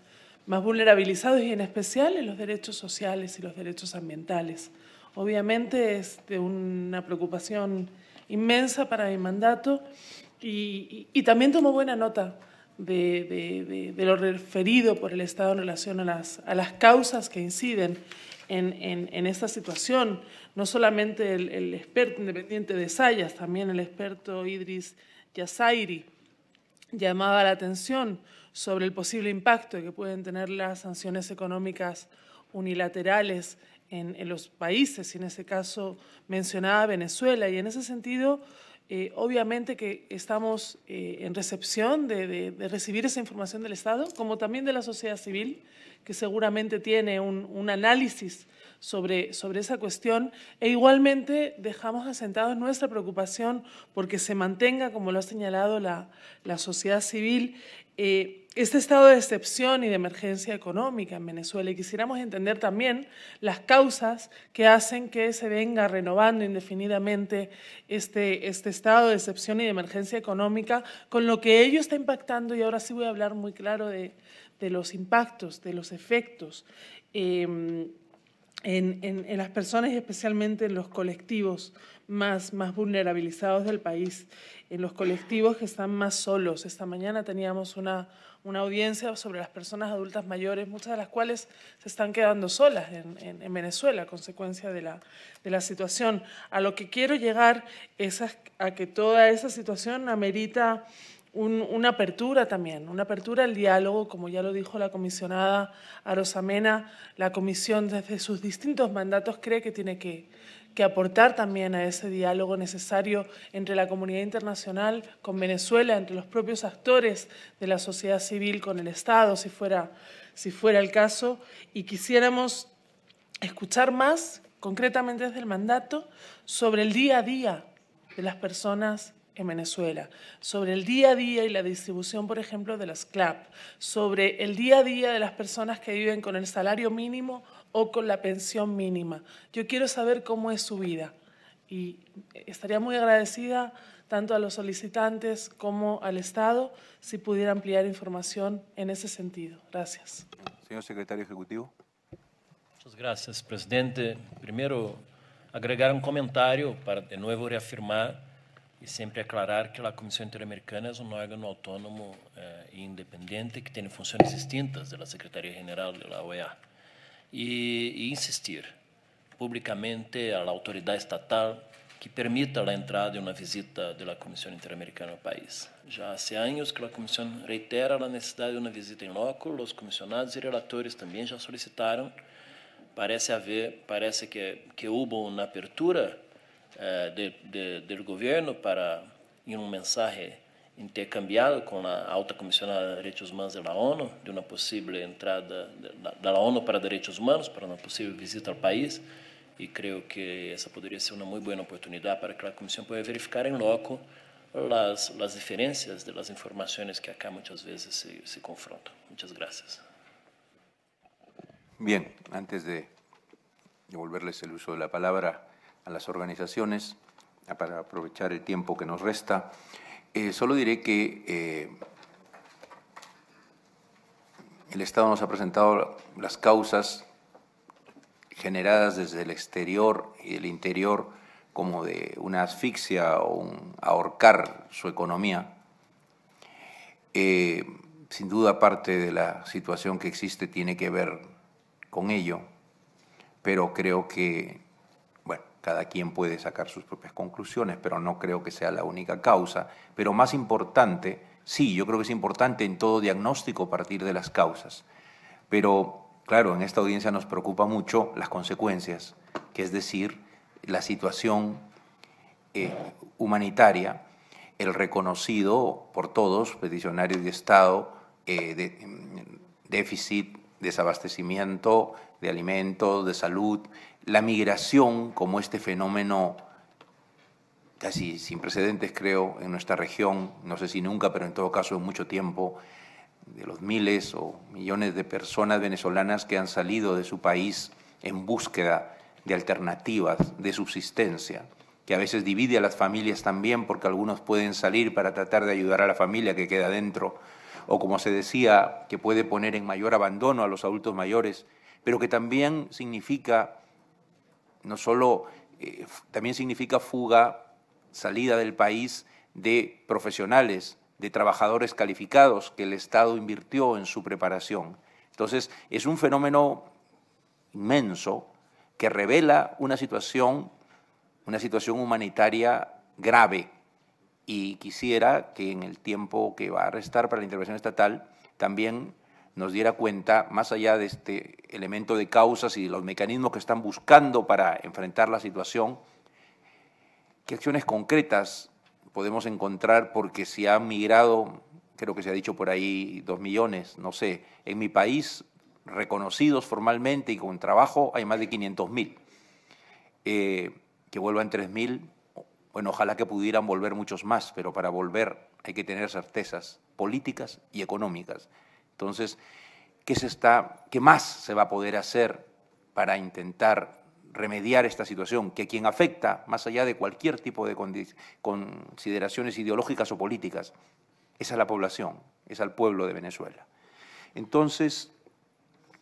S7: vulnerabilizados y en especial en los derechos sociales y los derechos ambientales. Obviamente es de una preocupación inmensa para mi mandato y también tomo buena nota de, lo referido por el Estado en relación a las, causas que inciden en, esta situación. No solamente el, experto independiente de Sayas, también el experto Idris Yasairi llamaba la atención sobre el posible impacto que pueden tener las sanciones económicas unilaterales en, en los países, y en ese caso mencionaba Venezuela. Y en ese sentido, eh, obviamente que estamos eh, en recepción de, recibir esa información del Estado, como también de la sociedad civil, que seguramente tiene un, análisis sobre, sobre, esa cuestión. E igualmente dejamos asentados nuestra preocupación porque se mantenga, como lo ha señalado la, sociedad civil, eh, este estado de excepción y de emergencia económica en Venezuela y quisiéramos entender también las causas que hacen que se venga renovando indefinidamente este, este estado de excepción y de emergencia económica, con lo que ello está impactando y ahora sí voy a hablar muy claro de, los impactos, de los efectos. Em, en, las personas y especialmente en los colectivos más vulnerabilizados del país, en los colectivos que están más solos. Esta mañana teníamos una, una audiencia sobre las personas adultas mayores, muchas de las cuales se están quedando solas en, Venezuela a consecuencia de la, de la, situación. A lo que quiero llegar es a, que toda esa situación amerita una apertura también, una apertura al diálogo, como ya lo dijo la comisionada Arosamena, la comisión desde sus distintos mandatos cree que tiene que que aportar también a ese diálogo necesario entre la comunidad internacional con Venezuela, entre los propios actores de la sociedad civil con el Estado, si fuera, si fuera el caso, y quisiéramos escuchar más, concretamente desde el mandato, sobre el día a día de las personas en Venezuela, sobre el día a día y la distribución, por ejemplo, de las CLAP, sobre el día a día de las personas que viven con el salario mínimo o con la pensión mínima. Yo quiero saber cómo es su vida y estaría muy agradecida tanto a los solicitantes como al Estado si pudiera ampliar información en ese sentido. Gracias.
S8: Señor secretario ejecutivo. Muchas gracias, presidente. Primero, agregar un comentario para de nuevo reafirmar y siempre aclarar que la Comisión Interamericana es un órgano autónomo e independiente que tiene funciones distintas de la Secretaría General de la OEA. e, e insistir publicamente à autoridade estatal que permita a entrada e uma visita da Comissão Interamericana ao país. Já há anos que a Comissão reitera a necessidade de uma visita em loco, os comissionados e relatores também já solicitaram. Parece haver, parece que que houve uma abertura eh, do governo para em um mensagem intercambiado con la alta comisionada de derechos humanos de la ONU, de una posible entrada de la, ONU para derechos humanos, para una posible visita al país, y creo que esa podría ser una muy buena oportunidad para que la comisión pueda verificar en loco las, diferencias de las informaciones que acá muchas veces se, se confrontan. Muchas gracias.
S1: Bien, antes de devolverles el uso de la palabra a las organizaciones, para aprovechar el tiempo que nos resta, eh, solo diré que eh, el Estado nos ha presentado las causas generadas desde el exterior y el interior como de una asfixia o un ahorcar su economía, eh, sin duda parte de la situación que existe tiene que ver con ello, pero creo que cada quien puede sacar sus propias conclusiones, pero no creo que sea la única causa. Pero más importante, sí, yo creo que es importante en todo diagnóstico partir de las causas. Pero, claro, en esta audiencia nos preocupa mucho las consecuencias, que es decir, la situación eh, humanitaria, el reconocido por todos, peticionarios de Estado, eh, mm, déficit, desabastecimiento, de alimentos, de salud, la migración como este fenómeno casi sin precedentes, creo, en nuestra región, no sé si nunca, pero en todo caso en mucho tiempo, de los miles o millones de personas venezolanas que han salido de su país en búsqueda de alternativas de subsistencia, que a veces divide a las familias también, porque algunos pueden salir para tratar de ayudar a la familia que queda dentro, o como se decía, que puede poner en mayor abandono a los adultos mayores pero que también significa, no solo, eh, también significa fuga, salida del país de profesionales, de trabajadores calificados que el Estado invirtió en su preparación. Entonces, es un fenómeno inmenso que revela una situación, una situación humanitaria grave. Y quisiera que en el tiempo que va a restar para la intervención estatal también nos diera cuenta, más allá de este elemento de causas y los mecanismos que están buscando para enfrentar la situación, qué acciones concretas podemos encontrar porque si han migrado, creo que se ha dicho por ahí, dos millones, no sé, en mi país, reconocidos formalmente y con trabajo, hay más de 500 mil. Eh, que vuelvan 3.000, mil, bueno, ojalá que pudieran volver muchos más, pero para volver hay que tener certezas políticas y económicas. Entonces, ¿qué, se está, ¿qué más se va a poder hacer para intentar remediar esta situación? Que quien afecta, más allá de cualquier tipo de consideraciones ideológicas o políticas, es a la población, es al pueblo de Venezuela. Entonces,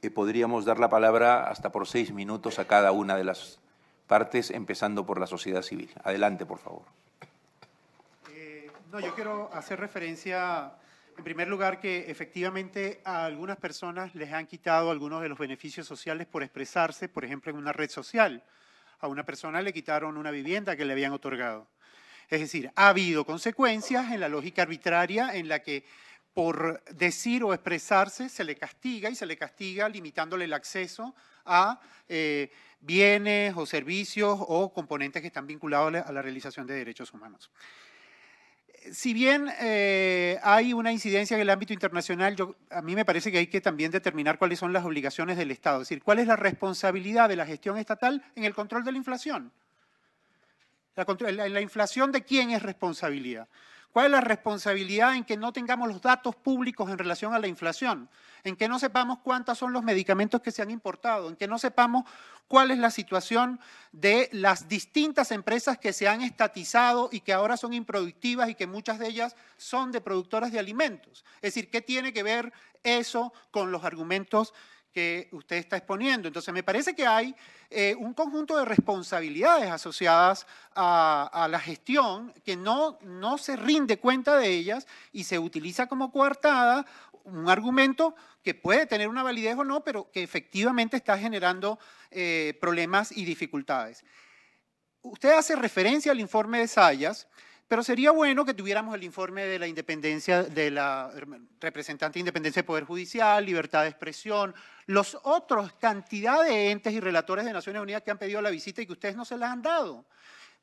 S1: eh, podríamos dar la palabra hasta por seis minutos a cada una de las partes, empezando por la sociedad civil. Adelante, por favor.
S2: Eh, no, yo quiero hacer referencia en primer lugar, que efectivamente a algunas personas les han quitado algunos de los beneficios sociales por expresarse, por ejemplo, en una red social. A una persona le quitaron una vivienda que le habían otorgado. Es decir, ha habido consecuencias en la lógica arbitraria en la que por decir o expresarse se le castiga y se le castiga limitándole el acceso a eh, bienes o servicios o componentes que están vinculados a la realización de derechos humanos si bien eh, hay una incidencia en el ámbito internacional, a mí me parece que hay que también determinar cuáles son las obligaciones del Estado, es decir, cuál es la responsabilidad de la gestión estatal en el control de la inflación. en la inflación de quién es responsabilidad. ¿Cuál es la responsabilidad en que no tengamos los datos públicos en relación a la inflación? En que no sepamos cuántos son los medicamentos que se han importado, en que no sepamos cuál es la situación de las distintas empresas que se han estatizado y que ahora son improductivas y que muchas de ellas son de productoras de alimentos. Es decir, ¿qué tiene que ver eso con los argumentos? que usted está exponiendo. Entonces, me parece que hay eh, un conjunto de responsabilidades asociadas a, la gestión que no, no se rinde cuenta de ellas y se utiliza como coartada un argumento que puede tener una validez o no, pero que efectivamente está generando eh, problemas y dificultades. Usted hace referencia al informe de Sayas pero sería bueno que tuviéramos el informe de la independencia, de la eh, representante de independencia de Poder Judicial, libertad de expresión, los otros, cantidad de entes y relatores de Naciones Unidas que han pedido la visita y que ustedes no se las han dado.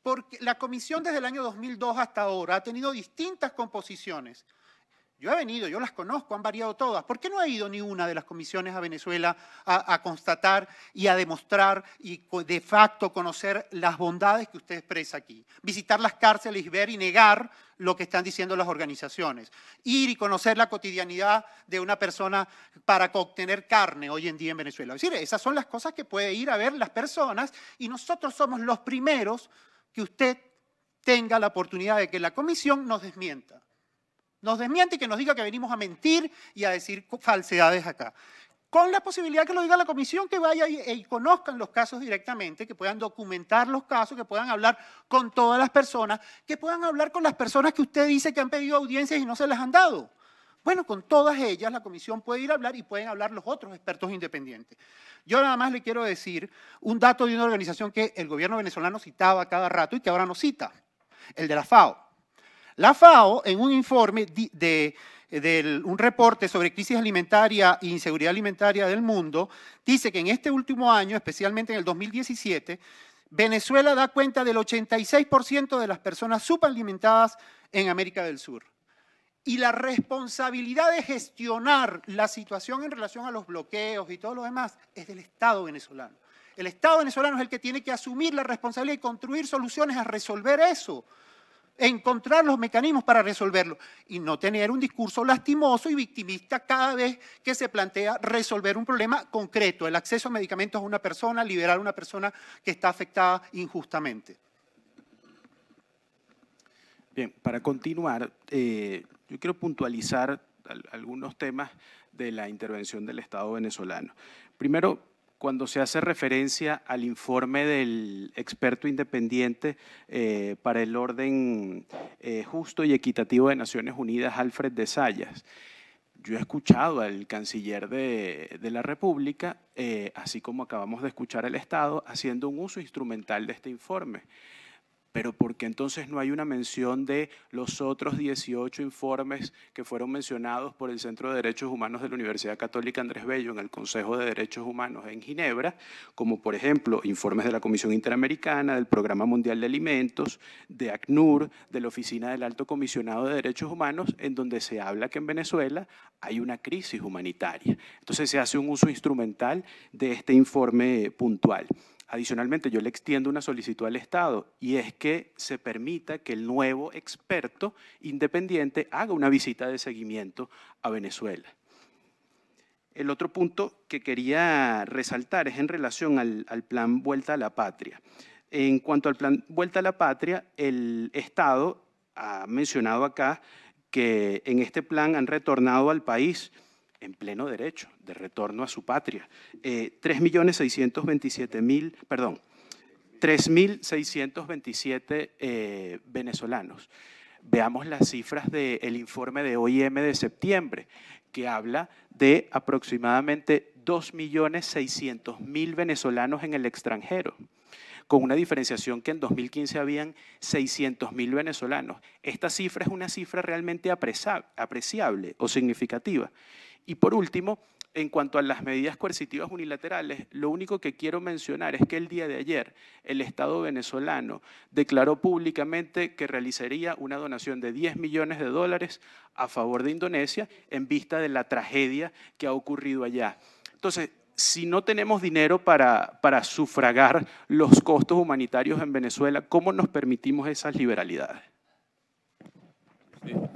S2: Porque la comisión desde el año 2002 hasta ahora ha tenido distintas composiciones. Yo he venido, yo las conozco, han variado todas. ¿Por qué no ha ido ni una de las comisiones a Venezuela a, constatar y a demostrar y de facto conocer las bondades que usted expresa aquí? Visitar las cárceles y ver y negar lo que están diciendo las organizaciones. Ir y conocer la cotidianidad de una persona para obtener carne hoy en día en Venezuela. Es decir, esas son las cosas que puede ir a ver las personas y nosotros somos los primeros que usted tenga la oportunidad de que la comisión nos desmienta. Nos desmiente y que nos diga que venimos a mentir y a decir falsedades acá. Con la posibilidad que lo diga la comisión, que vaya e, y, conozcan los casos directamente, que puedan documentar los casos, que puedan hablar con todas las personas, que puedan hablar con las personas que usted dice que han pedido audiencias y no se las han dado. Bueno, con todas ellas la comisión puede ir a hablar y pueden hablar los otros expertos independientes. Yo nada más le quiero decir un dato de una organización que el gobierno venezolano citaba cada rato y que ahora no cita, el de la FAO. La FAO, en un informe de, un reporte sobre crisis alimentaria e inseguridad alimentaria del mundo, dice que en este último año, especialmente en el 2017, Venezuela da cuenta del 86% de las personas subalimentadas en América del Sur. Y la responsabilidad de gestionar la situación en relación a los bloqueos y todo lo demás es del Estado venezolano. El Estado venezolano es el que tiene que asumir la responsabilidad y construir soluciones a resolver eso encontrar los mecanismos para resolverlo y no tener un discurso lastimoso y victimista cada vez que se plantea resolver un problema concreto, el acceso a medicamentos a una persona, liberar a una persona que está afectada injustamente.
S3: Bien, para continuar, eh, yo quiero puntualizar algunos temas de la intervención del Estado venezolano. Primero, cuando se hace referencia al informe del experto independiente eh, para el orden eh, justo y equitativo de Naciones Unidas, Alfred de Sayas. Yo he escuchado al canciller de, la República, eh, así como acabamos de escuchar al Estado, haciendo un uso instrumental de este informe pero qué entonces no hay una mención de los otros 18 informes que fueron mencionados por el Centro de Derechos Humanos de la Universidad Católica Andrés Bello en el Consejo de Derechos Humanos en Ginebra, como por ejemplo informes de la Comisión Interamericana, del Programa Mundial de Alimentos, de ACNUR, de la Oficina del Alto Comisionado de Derechos Humanos, en donde se habla que en Venezuela hay una crisis humanitaria. Entonces se hace un uso instrumental de este informe puntual. Adicionalmente, yo le extiendo una solicitud al Estado y es que se permita que el nuevo experto independiente haga una visita de seguimiento a Venezuela. El otro punto que quería resaltar es en relación al, plan Vuelta a la Patria. En cuanto al plan Vuelta a la Patria, el Estado ha mencionado acá que en este plan han retornado al país en pleno derecho de retorno a su patria. 3.627.000, eh, perdón, 3.627 eh, venezolanos. Veamos las cifras del informe de OIM de septiembre, que habla de aproximadamente 2.600.000 venezolanos en el extranjero con una diferenciación que en 2015 habían 600.000 venezolanos. Esta cifra es una cifra realmente apreciable o significativa. Y por último, en cuanto a las medidas coercitivas unilaterales, lo único que quiero mencionar es que el día de ayer el Estado venezolano declaró públicamente que realizaría una donación de 10 millones de dólares a favor de Indonesia en vista de la tragedia que ha ocurrido allá. Entonces, si no tenemos dinero para, para sufragar los costos humanitarios en Venezuela, ¿cómo nos permitimos
S4: esas liberalidades?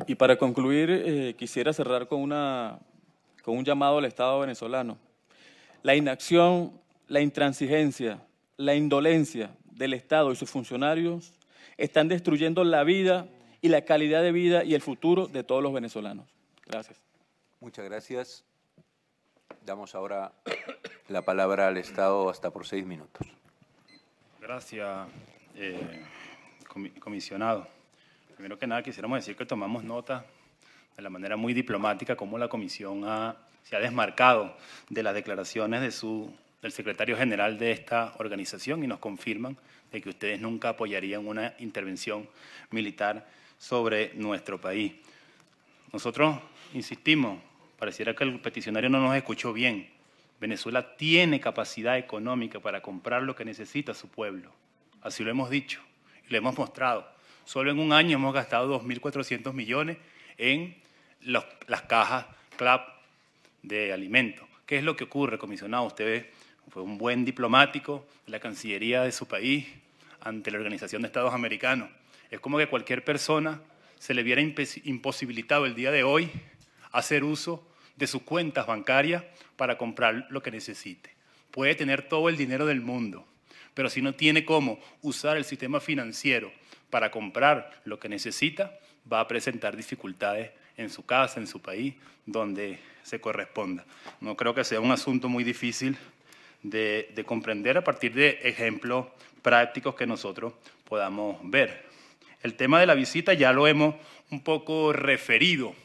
S4: Y para concluir, eh, quisiera cerrar con una con un llamado al Estado venezolano. La inacción, la intransigencia, la indolencia del Estado y sus funcionarios están destruyendo la vida y la calidad de vida y el futuro de todos los venezolanos.
S1: Gracias. Muchas gracias. Damos ahora la palabra al Estado hasta por seis minutos. Gracias, eh,
S5: comisionado. Primero que nada, quisiéramos decir que tomamos nota de la manera muy diplomática como la Comisión se ha desmarcado de las declaraciones del secretario general de esta organización y nos confirman de que ustedes nunca apoyarían una intervención militar sobre nuestro país. Nosotros insistimos, pareciera que el peticionario no nos escuchó bien. Venezuela tiene capacidad económica para comprar lo que necesita su pueblo. Así lo hemos dicho y lo hemos mostrado. Solo en un año hemos gastado 2.400 millones en las cajas CLAP de alimentos. ¿Qué es lo que ocurre, comisionado? Usted fue un buen diplomático de la Cancillería de su país ante la Organización de Estados Americanos. Es como que cualquier persona se le viera imposibilitado el día de hoy hacer uso de sus cuentas bancarias para comprar lo que necesite. Puede tener todo el dinero del mundo, pero si no tiene cómo usar el sistema financiero para comprar lo que necesita, va a presentar dificultades en su casa, en su país, donde se corresponda. No creo que sea un asunto muy difícil de, comprender a partir de ejemplos prácticos que nosotros podamos ver. El tema de la visita ya lo hemos un poco referido.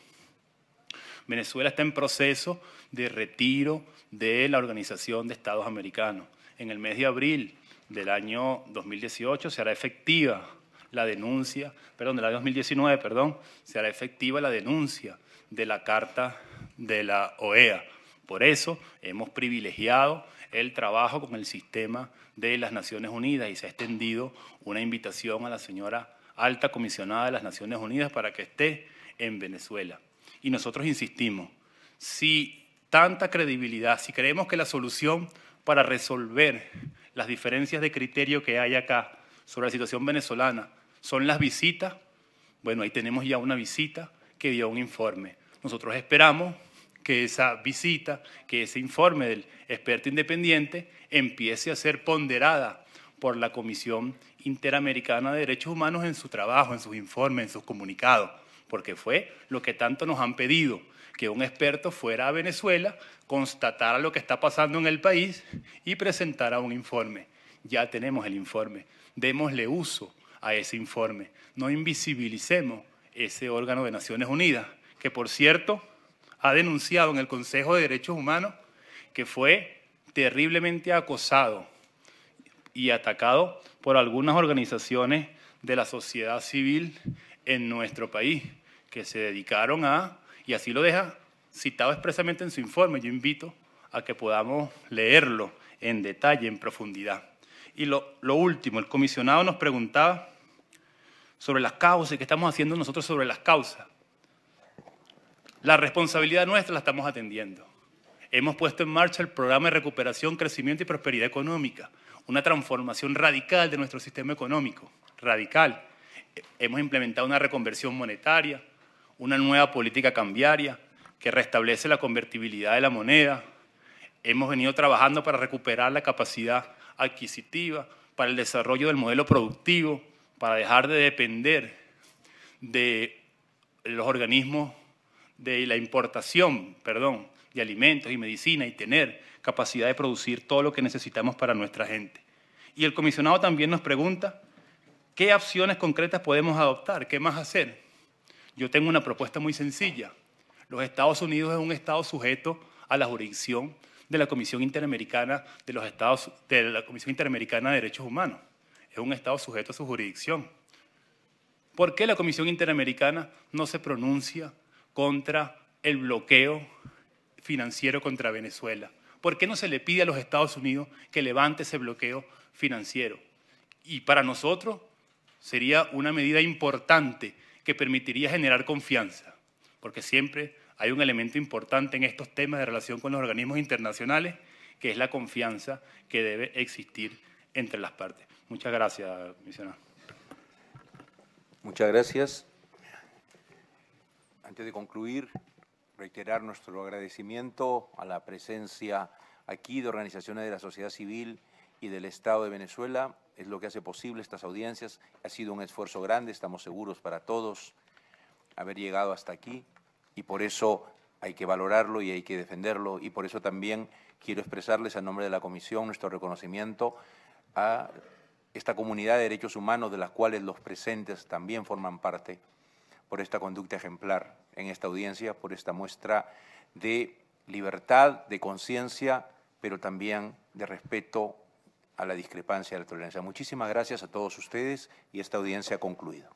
S5: Venezuela está en proceso de retiro de la Organización de Estados Americanos. En el mes de abril del año 2018 se hará efectiva la denuncia, perdón, de la 2019, perdón, se hará efectiva la denuncia de la carta de la OEA. Por eso hemos privilegiado el trabajo con el sistema de las Naciones Unidas y se ha extendido una invitación a la señora alta comisionada de las Naciones Unidas para que esté en Venezuela. Y nosotros insistimos, si tanta credibilidad, si creemos que la solución para resolver las diferencias de criterio que hay acá sobre la situación venezolana son las visitas. Bueno, ahí tenemos ya una visita que dio un informe. Nosotros esperamos que esa visita, que ese informe del experto independiente empiece a ser ponderada por la Comisión Interamericana de Derechos Humanos en su trabajo, en sus informes, en sus comunicados, porque fue lo que tanto nos han pedido, que un experto fuera a Venezuela, constatara lo que está pasando en el país y presentara un informe. Ya tenemos el informe, démosle uso a ese informe. No invisibilicemos ese órgano de Naciones Unidas, que por cierto ha denunciado en el Consejo de Derechos Humanos que fue terriblemente acosado y atacado por algunas organizaciones de la sociedad civil en nuestro país, que se dedicaron a, y así lo deja citado expresamente en su informe, yo invito a que podamos leerlo en detalle, en profundidad. Y lo, lo último, el comisionado nos preguntaba sobre las causas y qué estamos haciendo nosotros sobre las causas. La responsabilidad nuestra la estamos atendiendo. Hemos puesto en marcha el programa de recuperación, crecimiento y prosperidad económica, una transformación radical de nuestro sistema económico, radical. Hemos implementado una reconversión monetaria, una nueva política cambiaria que restablece la convertibilidad de la moneda. Hemos venido trabajando para recuperar la capacidad adquisitiva, para el desarrollo del modelo productivo, para dejar de depender de los organismos de la importación, perdón, de alimentos y medicina y tener capacidad de producir todo lo que necesitamos para nuestra gente. Y el comisionado también nos pregunta qué opciones concretas podemos adoptar, qué más hacer. Yo tengo una propuesta muy sencilla. Los Estados Unidos es un estado sujeto a la jurisdicción de la Comisión Interamericana de los Estados de la Comisión Interamericana de Derechos Humanos es un Estado sujeto a su jurisdicción. ¿Por qué la Comisión Interamericana no se pronuncia contra el bloqueo financiero contra Venezuela? ¿Por qué no se le pide a los Estados Unidos que levante ese bloqueo financiero? Y para nosotros sería una medida importante que permitiría generar confianza, porque siempre hay un elemento importante en estos temas de relación con los organismos internacionales, que es la confianza que debe existir entre las partes. Muchas gracias, comisionado.
S1: Muchas gracias. Antes de concluir, reiterar nuestro agradecimiento a la presencia aquí de organizaciones de la sociedad civil y del Estado de Venezuela. Es lo que hace posible estas audiencias. Ha sido un esfuerzo grande, estamos seguros para todos, haber llegado hasta aquí y por eso hay que valorarlo y hay que defenderlo. Y por eso también quiero expresarles a nombre de la Comisión nuestro reconocimiento a esta comunidad de derechos humanos de las cuales los presentes también forman parte, por esta conducta ejemplar en esta audiencia, por esta muestra de libertad, de conciencia, pero también de respeto a la discrepancia y la tolerancia. Muchísimas gracias a todos ustedes y esta audiencia ha concluido.